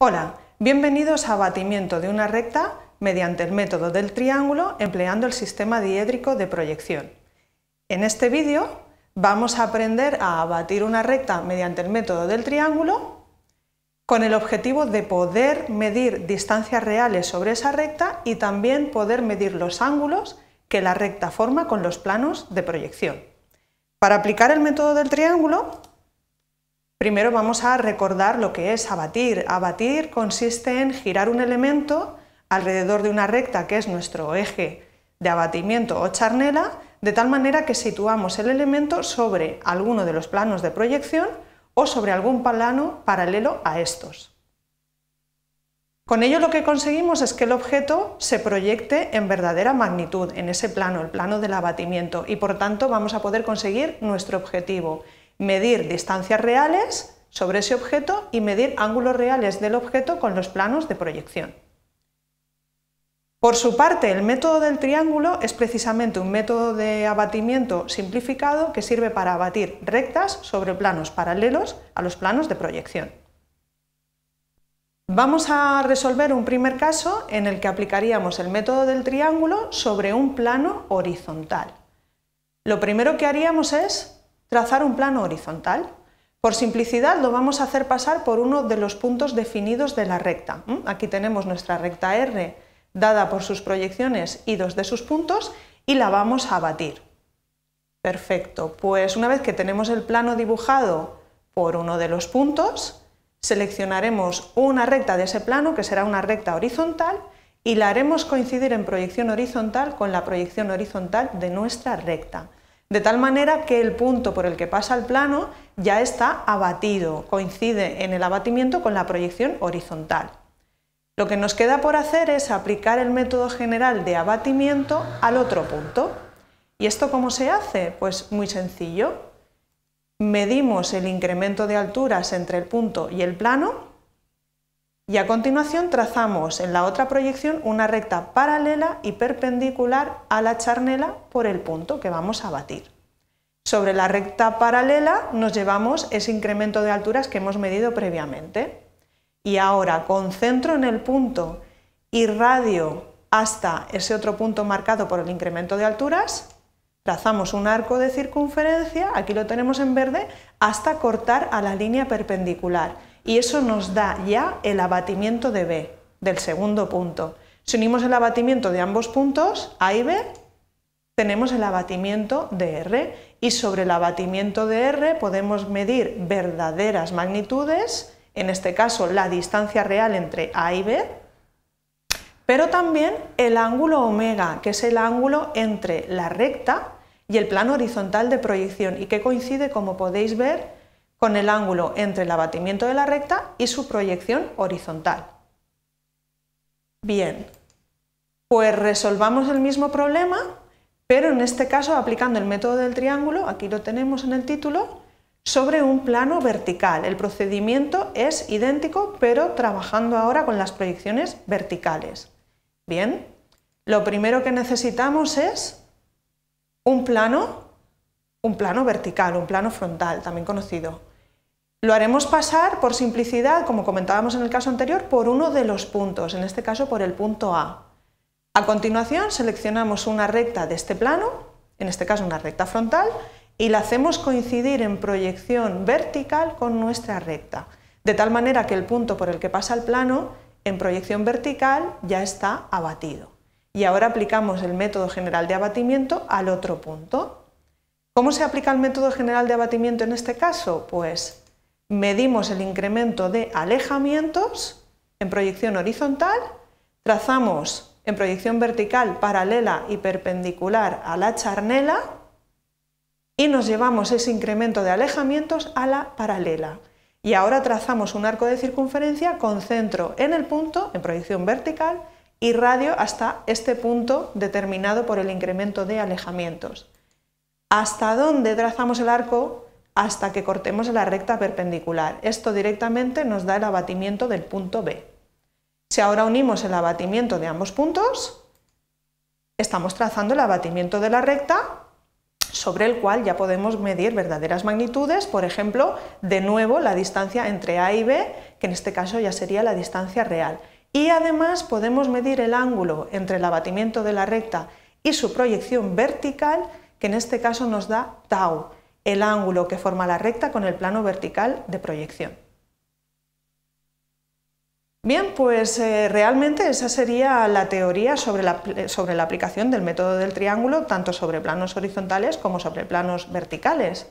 Hola, bienvenidos a abatimiento de una recta mediante el método del triángulo empleando el sistema diédrico de proyección. En este vídeo vamos a aprender a abatir una recta mediante el método del triángulo con el objetivo de poder medir distancias reales sobre esa recta y también poder medir los ángulos que la recta forma con los planos de proyección. Para aplicar el método del triángulo Primero vamos a recordar lo que es abatir. Abatir consiste en girar un elemento alrededor de una recta que es nuestro eje de abatimiento o charnela, de tal manera que situamos el elemento sobre alguno de los planos de proyección o sobre algún plano paralelo a estos. Con ello lo que conseguimos es que el objeto se proyecte en verdadera magnitud, en ese plano, el plano del abatimiento, y por tanto vamos a poder conseguir nuestro objetivo, medir distancias reales sobre ese objeto y medir ángulos reales del objeto con los planos de proyección. Por su parte, el método del triángulo es precisamente un método de abatimiento simplificado que sirve para abatir rectas sobre planos paralelos a los planos de proyección. Vamos a resolver un primer caso en el que aplicaríamos el método del triángulo sobre un plano horizontal. Lo primero que haríamos es trazar un plano horizontal. Por simplicidad lo vamos a hacer pasar por uno de los puntos definidos de la recta. Aquí tenemos nuestra recta R dada por sus proyecciones y dos de sus puntos y la vamos a batir. Perfecto, pues una vez que tenemos el plano dibujado por uno de los puntos, seleccionaremos una recta de ese plano, que será una recta horizontal, y la haremos coincidir en proyección horizontal con la proyección horizontal de nuestra recta de tal manera que el punto por el que pasa el plano ya está abatido, coincide en el abatimiento con la proyección horizontal. Lo que nos queda por hacer es aplicar el método general de abatimiento al otro punto. ¿Y esto cómo se hace? Pues muy sencillo. Medimos el incremento de alturas entre el punto y el plano y a continuación trazamos en la otra proyección una recta paralela y perpendicular a la charnela por el punto que vamos a batir. Sobre la recta paralela nos llevamos ese incremento de alturas que hemos medido previamente. Y ahora con centro en el punto y radio hasta ese otro punto marcado por el incremento de alturas. Trazamos un arco de circunferencia, aquí lo tenemos en verde, hasta cortar a la línea perpendicular y eso nos da ya el abatimiento de B, del segundo punto. Si unimos el abatimiento de ambos puntos, A y B, tenemos el abatimiento de R y sobre el abatimiento de R podemos medir verdaderas magnitudes, en este caso la distancia real entre A y B, pero también el ángulo omega, que es el ángulo entre la recta y el plano horizontal de proyección y que coincide, como podéis ver, con el ángulo entre el abatimiento de la recta y su proyección horizontal. Bien, pues resolvamos el mismo problema, pero en este caso aplicando el método del triángulo, aquí lo tenemos en el título, sobre un plano vertical. El procedimiento es idéntico, pero trabajando ahora con las proyecciones verticales. Bien, lo primero que necesitamos es un plano un plano vertical, un plano frontal, también conocido. Lo haremos pasar, por simplicidad, como comentábamos en el caso anterior, por uno de los puntos, en este caso por el punto A. A continuación seleccionamos una recta de este plano, en este caso una recta frontal, y la hacemos coincidir en proyección vertical con nuestra recta, de tal manera que el punto por el que pasa el plano en proyección vertical ya está abatido. Y ahora aplicamos el método general de abatimiento al otro punto. ¿Cómo se aplica el método general de abatimiento en este caso? Pues medimos el incremento de alejamientos en proyección horizontal, trazamos en proyección vertical paralela y perpendicular a la charnela y nos llevamos ese incremento de alejamientos a la paralela. Y ahora trazamos un arco de circunferencia con centro en el punto, en proyección vertical, y radio hasta este punto determinado por el incremento de alejamientos. ¿Hasta dónde trazamos el arco? Hasta que cortemos la recta perpendicular. Esto directamente nos da el abatimiento del punto B. Si ahora unimos el abatimiento de ambos puntos, estamos trazando el abatimiento de la recta sobre el cual ya podemos medir verdaderas magnitudes, por ejemplo, de nuevo la distancia entre A y B, que en este caso ya sería la distancia real. Y además podemos medir el ángulo entre el abatimiento de la recta y su proyección vertical que en este caso nos da tau, el ángulo que forma la recta con el plano vertical de proyección. Bien, pues eh, realmente esa sería la teoría sobre la aplicación del método del triángulo, tanto sobre planos horizontales como sobre planos verticales.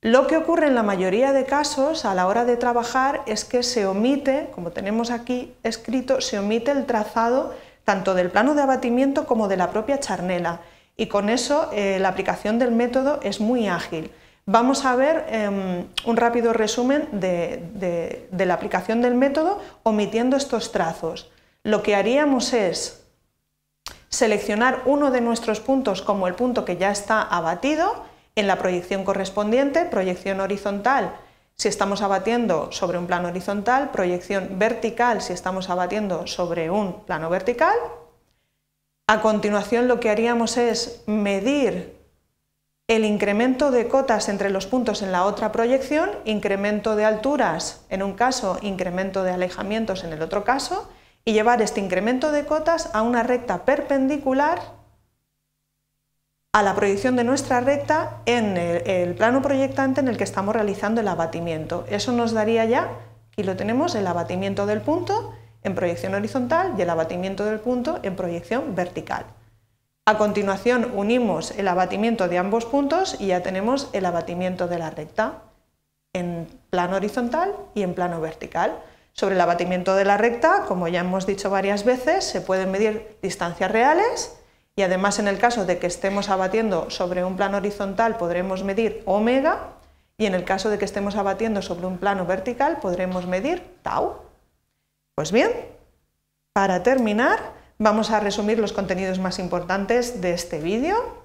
Lo que ocurre en la mayoría de casos a la hora de trabajar es que se omite, como tenemos aquí escrito, se omite el trazado tanto del plano de abatimiento como de la propia charnela y con eso eh, la aplicación del método es muy ágil. Vamos a ver em, un rápido resumen de la aplicación del método omitiendo estos trazos. Lo que haríamos es seleccionar uno de nuestros puntos como el punto que ya está abatido en la proyección correspondiente, proyección horizontal si estamos abatiendo sobre un plano horizontal, proyección vertical si estamos abatiendo sobre un plano vertical a continuación lo que haríamos es medir el incremento de cotas entre los puntos en la otra proyección, incremento de alturas en un caso, incremento de alejamientos en el otro caso, y llevar este incremento de cotas a una recta perpendicular a la proyección de nuestra recta en el, plano proyectante en el que estamos realizando el abatimiento. Eso nos daría ya, aquí lo tenemos, el abatimiento del punto en proyección horizontal y el abatimiento del punto en proyección vertical. A continuación unimos el abatimiento de ambos puntos y ya tenemos el abatimiento de la recta en plano horizontal y en plano vertical. Sobre el abatimiento de la recta, como ya hemos dicho varias veces, se pueden medir distancias reales y además en el caso de que estemos abatiendo sobre un plano horizontal podremos medir omega y en el caso de que estemos abatiendo sobre un plano vertical podremos medir tau. Pues bien, para terminar, vamos a resumir los contenidos más importantes de este vídeo.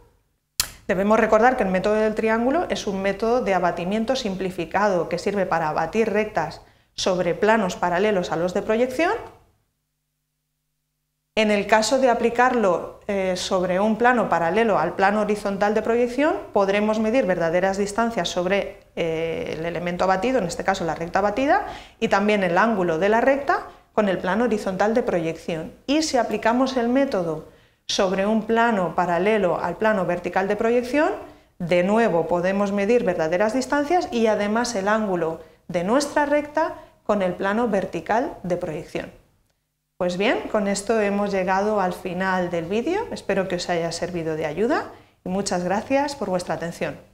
Debemos recordar que el método del triángulo es un método de abatimiento simplificado que sirve para abatir rectas sobre planos paralelos a los de proyección. En el caso de aplicarlo eh, sobre un plano paralelo al plano horizontal de proyección, podremos medir verdaderas distancias sobre eh, el elemento abatido, en este caso la recta abatida, y también el ángulo de la recta, con el plano horizontal de proyección. Y si aplicamos el método sobre un plano paralelo al plano vertical de proyección, de nuevo podemos medir verdaderas distancias y además el ángulo de nuestra recta con el plano vertical de proyección. Pues bien, con esto hemos llegado al final del vídeo. Espero que os haya servido de ayuda y muchas gracias por vuestra atención.